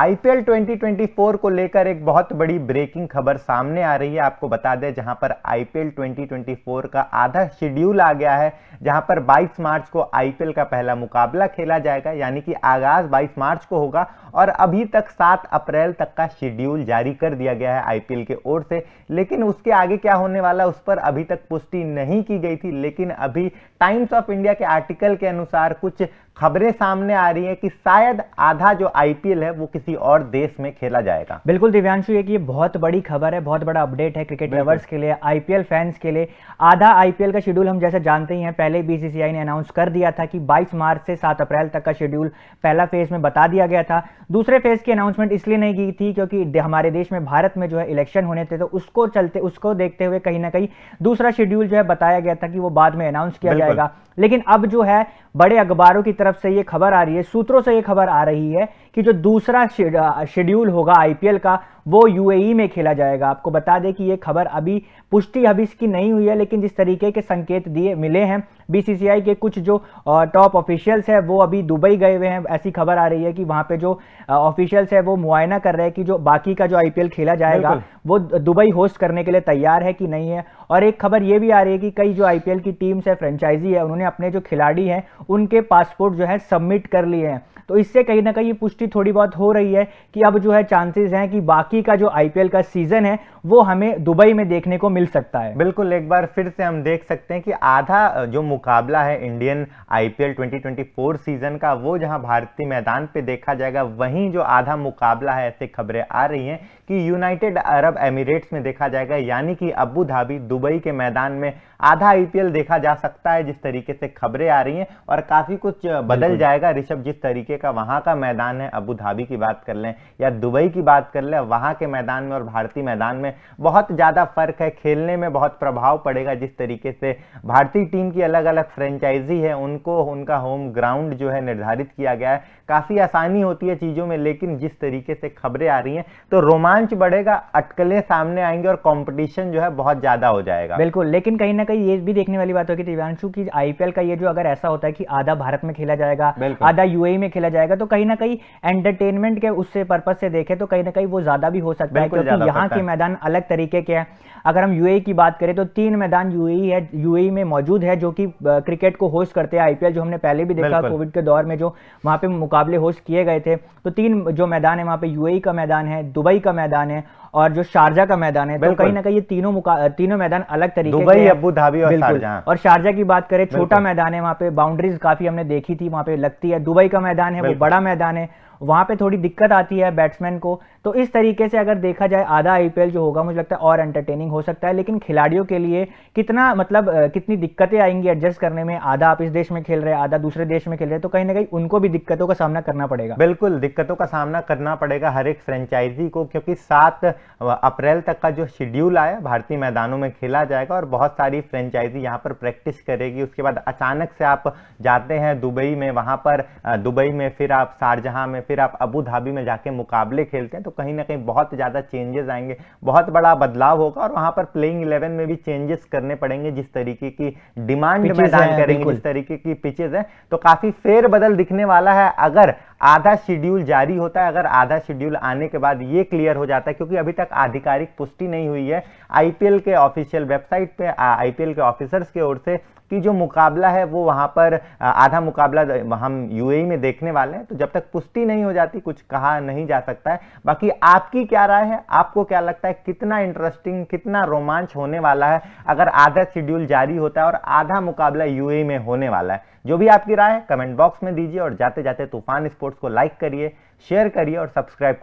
IPL 2024 को लेकर एक बहुत बड़ी ब्रेकिंग खबर सामने आ रही है आपको बता दें जहां पर आईपीएल 2024 का आधा शेड्यूल आ गया है जहां पर 22 मार्च को आईपीएल का पहला मुकाबला खेला जाएगा यानी कि आगाज 22 मार्च को होगा और अभी तक 7 अप्रैल तक का शेड्यूल जारी कर दिया गया है आईपीएल के ओर से लेकिन उसके आगे क्या होने वाला उस पर अभी तक पुष्टि नहीं की गई थी लेकिन अभी टाइम्स ऑफ इंडिया के आर्टिकल के अनुसार कुछ खबरें सामने आ रही हैं कि शायद आधा जो आईपीएल है वो किस किसी और देश में खेला जाएगा बिल्कुल दिव्यांशु ये कि बहुत बड़ी खबर है बहुत बड़ा अपडेट है क्रिकेट लवर्स के लिए आईपीएल फैंस के लिए आधा आईपीएल का शेड्यूल हम जैसे जानते ही हैं पहले बीसीसीआई ने अनाउंस कर दिया था कि 22 मार्च से 7 अप्रैल तक का शेड्यूल पहला फेज में बता दिया गया था दूसरे फेज की अनाउंसमेंट इसलिए नहीं की थी क्योंकि हमारे देश में भारत में जो है इलेक्शन होने थे तो उसको चलते उसको देखते हुए कहीं ना कहीं दूसरा शेड्यूल जो है बताया गया था कि वो बाद में अनाउंस किया जाएगा लेकिन अब जो है बड़े अखबारों की तरफ से ये खबर आ रही है सूत्रों से ये खबर आ रही है कि जो दूसरा शेड्यूल होगा आईपीएल का वो यूएई e में खेला जाएगा आपको बता दें कि ये खबर अभी पुष्टि अभी इसकी नहीं हुई है लेकिन जिस तरीके के संकेत दिए मिले हैं बीसीसीआई के कुछ जो टॉप ऑफिशियल्स हैं वो अभी दुबई गए हुए हैं ऐसी खबर आ रही है कि वहाँ पे जो ऑफिशियल्स हैं वो मुआयना कर रहे हैं कि जो बाकी का जो आईपीएल खेला जाएगा वो दुबई होस्ट करने के लिए तैयार है कि नहीं है और एक खबर ये भी आ रही है कि कई जो आईपीएल की टीम्स है फ्रेंचाइजी है उन्होंने अपने जो खिलाड़ी हैं उनके पासपोर्ट जो है सबमिट कर लिए हैं तो इससे कहीं ना कहीं ये पुष्टि थोड़ी बहुत हो रही है कि अब जो है चांसेस हैं कि बाकी बाकी का जो आईपीएल का सीजन है वो हमें दुबई में देखने को मिल सकता है बिल्कुल एक बार फिर से हम देख सकते हैं कि आधा जो मुकाबला है इंडियन आईपीएल 2024 सीजन का वो जहां भारतीय मैदान पे देखा जाएगा वहीं जो आधा मुकाबला है ऐसे खबरें आ रही हैं कि यूनाइटेड अरब एमिरेट्स में देखा जाएगा यानी कि अबू धाबी दुबई के मैदान में आधा आईपीएल देखा जा सकता है जिस तरीके से खबरें आ रही हैं और काफी कुछ बदल जाएगा ऋषभ जिस तरीके का वहां का मैदान है अबू धाबी की बात कर लें या दुबई की बात कर लें वहां वहाँ के मैदान में और भारतीय मैदान में बहुत ज़्यादा फर्क है खेलने में बहुत प्रभाव पड़ेगा जिस तरीके से भारतीय टीम की अलग अलग फ्रेंचाइजी है उनको उनका होम ग्राउंड जो है निर्धारित किया गया है काफ़ी आसानी होती है चीज़ों में लेकिन जिस तरीके से खबरें आ रही हैं तो रोमांच बढ़ेगा अटकलें सामने आएंगे और कॉम्पिटिशन जो है बहुत ज़्यादा हो जाएगा बिल्कुल लेकिन कहीं ना कहीं ये भी देखने वाली बात होगी दिव्यांशु की आईपीएल का ये जो अगर ऐसा होता है कि आधा भारत में खेला जाएगा आधा यूएई में खेला जाएगा तो कहीं ना कहीं एंटरटेनमेंट के उससे पर्पज से देखे तो कहीं ना कहीं वो ज़्यादा ज्यादा भी हो सकता है क्योंकि यहाँ के मैदान अलग तरीके के हैं अगर हम यूएई e की बात करें तो तीन मैदान यूएई e है यूएई e में मौजूद है जो कि क्रिकेट को होस्ट करते हैं आईपीएल जो हमने पहले भी देखा कोविड के दौर में जो वहाँ पे मुकाबले होस्ट किए गए थे तो तीन जो मैदान है वहाँ पे यूएई का मैदान है दुबई का मैदान है और जो शारजा का मैदान है तो कहीं ना कहीं ये तीनों तीनों मैदान अलग तरीके दुबई अबू धाबी और शारजा और शारजा की बात करें छोटा मैदान है वहाँ पे बाउंड्रीज काफी हमने देखी थी वहाँ पे लगती है दुबई का मैदान है वो बड़ा मैदान है वहाँ पे थोड़ी दिक्कत आती है बैट्समैन को तो इस तरीके से अगर देखा जाए आधा आईपीएल जो होगा मुझे लगता है और एंटरटेनिंग हो सकता है लेकिन खिलाड़ियों के लिए कितना मतलब कितनी दिक्कतें आएंगी एडजस्ट करने में आधा आप इस देश में खेल रहे हैं आधा दूसरे देश में खेल रहे हैं तो कहीं ना कहीं उनको भी दिक्कतों का सामना करना पड़ेगा बिल्कुल दिक्कतों का सामना करना पड़ेगा हर एक फ्रेंचाइजी को क्योंकि सात अप्रैल तक का जो शेड्यूल आया भारतीय मैदानों में खेला जाएगा और बहुत सारी फ्रेंचाइजी यहाँ पर प्रैक्टिस करेगी उसके बाद अचानक से आप जाते हैं दुबई में वहाँ पर दुबई में फिर आप शारजहाँ में फिर फिर आप अबू धाबी में जाके मुकाबले खेलते हैं तो कहीं ना कहीं बहुत ज़्यादा चेंजेस आएंगे बहुत बड़ा बदलाव होगा और वहाँ पर प्लेइंग इलेवन में भी चेंजेस करने पड़ेंगे जिस तरीके की डिमांड मैदान करेंगे जिस तरीके की पिचेज हैं तो काफ़ी फेर बदल दिखने वाला है अगर आधा शेड्यूल जारी होता है अगर आधा शेड्यूल आने के बाद ये क्लियर हो जाता है क्योंकि अभी तक आधिकारिक पुष्टि नहीं हुई है आईपीएल के ऑफिशियल वेबसाइट पे आईपीएल के ऑफिसर्स की ओर से कि जो मुकाबला है वो वहाँ पर आधा मुकाबला हम यूएई e में देखने वाले हैं तो जब तक पुष्टि नहीं हो जाती कुछ कहा नहीं जा सकता है बाकी आपकी क्या राय है आपको क्या लगता है कितना इंटरेस्टिंग कितना रोमांच होने वाला है अगर आधा शेड्यूल जारी होता है और आधा मुकाबला यूएई e में होने वाला है जो भी आपकी राय है कमेंट बॉक्स में दीजिए और जाते जाते तूफान स्पोर्ट स्पोर्ट्स को लाइक करिए शेयर करिए और सब्सक्राइब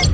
करिए